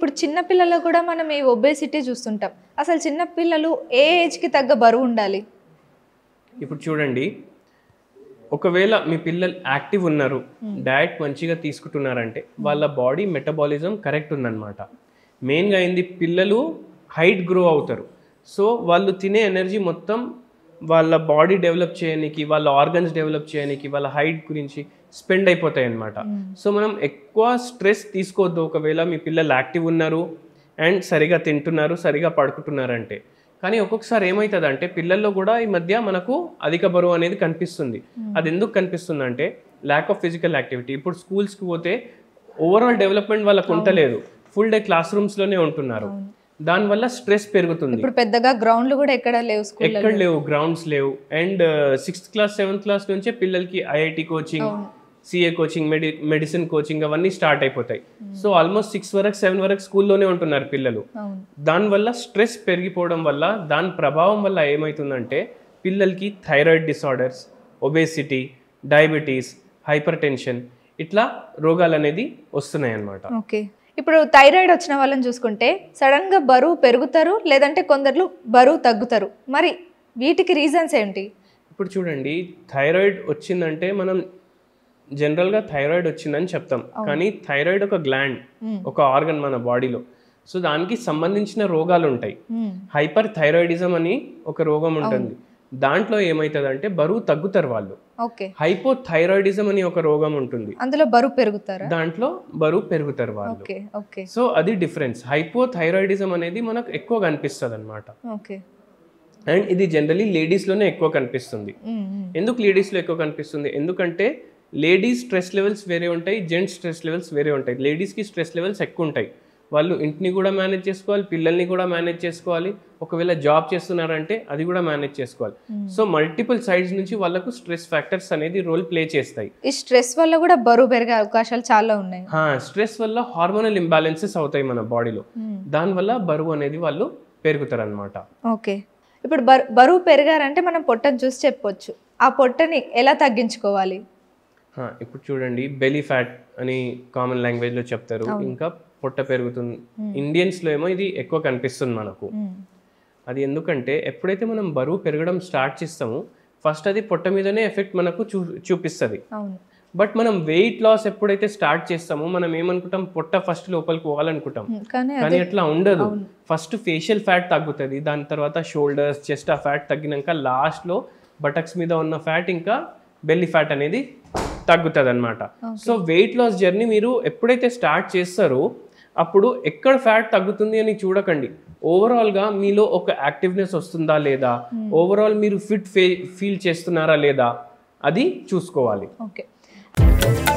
ఇప్పుడు చిన్నపిల్లలు కూడా మనం ఈ ఒబేసిటీ చూస్తుంటాం అసలు చిన్నపిల్లలు ఏ ఏజ్కి తగ్గ బరువు ఉండాలి ఇప్పుడు చూడండి ఒకవేళ మీ పిల్లలు యాక్టివ్ ఉన్నారు డైట్ మంచిగా తీసుకుంటున్నారంటే వాళ్ళ బాడీ మెటబాలిజం కరెక్ట్ ఉందన్నమాట మెయిన్గా అయింది పిల్లలు హైట్ గ్రో అవుతారు సో వాళ్ళు తినే ఎనర్జీ మొత్తం వాళ్ళ బాడీ డెవలప్ చేయడానికి వాళ్ళ ఆర్గన్స్ డెవలప్ చేయడానికి వాళ్ళ హైట్ గురించి స్పెండ్ అయిపోతాయి అన్నమాట hmm. సో మనం ఎక్కువ స్ట్రెస్ తీసుకోవద్దు ఒకవేళ మీ పిల్లలు యాక్టివ్ ఉన్నారు అండ్ సరిగా తింటున్నారు సరిగా పడుకుంటున్నారంటే కానీ ఒక్కొక్కసారి ఏమవుతుంది అంటే పిల్లల్లో కూడా ఈ మధ్య మనకు అధిక బరువు అనేది కనిపిస్తుంది hmm. అది ఎందుకు కనిపిస్తుంది అంటే ల్యాక్ ఆఫ్ ఫిజికల్ యాక్టివిటీ ఇప్పుడు స్కూల్స్కి పోతే ఓవరాల్ డెవలప్మెంట్ వాళ్ళకు ఉండలేదు ఫుల్ డే క్లాస్ రూమ్స్లోనే ఉంటున్నారు దానివల్ల స్ట్రెస్ పెరుగుతుంది ఇప్పుడు పెద్దగా గ్రౌండ్లు కూడా ఎక్కడ లేవు ఎక్కడ లేవు గ్రౌండ్స్ లేవు and sixth class seventh class నుంచే పిల్లలకి IIT coaching CA coaching medi medicine coaching అవన్నీ స్టార్ట్ అయిపోతాయి సో ఆల్మోస్ట్ సిక్స్ వరకు సెవెన్ వరకు స్కూల్లోనే ఉంటున్నారు పిల్లలు దానివల్ల స్ట్రెస్ పెరిగిపోవడం వల్ల దాని ప్రభావం వల్ల ఏమవుతుందంటే పిల్లలకి thyroid disorders obesity diabetes hypertension ఇట్లా రోగాలు అనేది వస్తున్నాయి అన్నమాట ఓకే ఇప్పుడు థైరాయిడ్ వచ్చిన వాళ్ళని చూసుకుంటే సడన్గా బరువు పెరుగుతారు లేదంటే కొందరు బరువు తగ్గుతారు మరి వీటికి రీజన్స్ ఏంటి ఇప్పుడు చూడండి థైరాయిడ్ వచ్చిందంటే మనం జనరల్గా థైరాయిడ్ వచ్చిందని చెప్తాం కానీ థైరాయిడ్ ఒక గ్లాండ్ ఒక ఆర్గన్ మన బాడీలో సో దానికి సంబంధించిన రోగాలు ఉంటాయి హైపర్ థైరాయిడిజం అని ఒక రోగం ఉంటుంది దాంట్లో అంటే బరువు తగ్గుతారు వాళ్ళు హైపో థైరాయిడిజం అని ఒక రోగం ఉంటుంది అందులో బరువు పెరుగుతారు దాంట్లో బరువు పెరుగుతారు వాళ్ళు సో అది డిఫరెన్స్ హైపో థైరాయిడిజం అనేది మనకు ఎక్కువ కనిపిస్తుంది అనమాట అండ్ ఇది జనరలీ లేడీస్లోనే ఎక్కువ కనిపిస్తుంది ఎందుకు లేడీస్లో ఎక్కువ కనిపిస్తుంది ఎందుకంటే లేడీస్ స్ట్రెస్ లెవెల్స్ వేరే ఉంటాయి జెంట్స్ స్ట్రెస్ లెవెల్స్ వేరే ఉంటాయి లేడీస్కి స్ట్రెస్ లెవెల్స్ ఎక్కువ ఉంటాయి వాళ్ళు ఇంటిని కూడా మేనేజ్ చేసుకోవాలి పిల్లల్ని కూడా మేనేజ్ చేసుకోవాలి ఒకవేళ జాబ్ చేస్తున్నారంటే అది కూడా మేనేజ్ చేసుకోవాలి hmm. సో మల్టిపుల్ సైడ్స్ నుంచి వాళ్ళకు స్ట్రెస్ ఫ్యాక్టర్స్ అనేది రోల్ ప్లే చేస్తాయి ఈ స్ట్రెస్ వల్ల కూడా బరువు పెరిగే అవకాశాలు చాలా ఉన్నాయి స్ట్రెస్ వల్ల హార్మోనల్ ఇంబాలెన్సెస్ అవుతాయి మన బాడీలో hmm. దానివల్ల బరువు అనేది వాళ్ళు పెరుగుతారు అనమాట ఓకే ఇప్పుడు బరువు పెరిగారంటే మనం పొట్టను చూసి చెప్పొచ్చు ఆ పొట్టని ఎలా తగ్గించుకోవాలి ఇప్పుడు చూడండి బెలీ ఫ్యాట్ అని కామన్ లాంగ్వేజ్లో చెప్తారు ఇంకా పొట్ట పెరుగుతుంది ఇండియన్స్లో ఏమో ఇది ఎక్కువ కనిపిస్తుంది మనకు అది ఎందుకంటే ఎప్పుడైతే మనం బరువు పెరగడం స్టార్ట్ చేస్తామో ఫస్ట్ అది పొట్ట మీదనే ఎఫెక్ట్ మనకు చూ చూపిస్తుంది బట్ మనం వెయిట్ లాస్ ఎప్పుడైతే స్టార్ట్ చేస్తామో మనం ఏమనుకుంటాం పొట్ట ఫస్ట్ లోపలికి పోవాలనుకుంటాం కానీ అట్లా ఉండదు ఫస్ట్ ఫేషియల్ ఫ్యాట్ తగ్గుతుంది దాని తర్వాత షోల్డర్స్ చెస్ట్ ఆ ఫ్యాట్ తగ్గినాక లాస్ట్లో బటక్స్ మీద ఉన్న ఫ్యాట్ ఇంకా బెల్లి ఫ్యాట్ అనేది తగ్గుతుంది అనమాట సో వెయిట్ లాస్ జర్నీ మీరు ఎప్పుడైతే స్టార్ట్ చేస్తారో అప్పుడు ఎక్కడ ఫ్యాట్ తగ్గుతుంది అని చూడకండి ఓవరాల్గా మీలో ఒక యాక్టివ్నెస్ వస్తుందా లేదా ఓవరాల్ hmm. మీరు ఫిట్ ఫీల్ చేస్తున్నారా లేదా అది చూసుకోవాలి ఓకే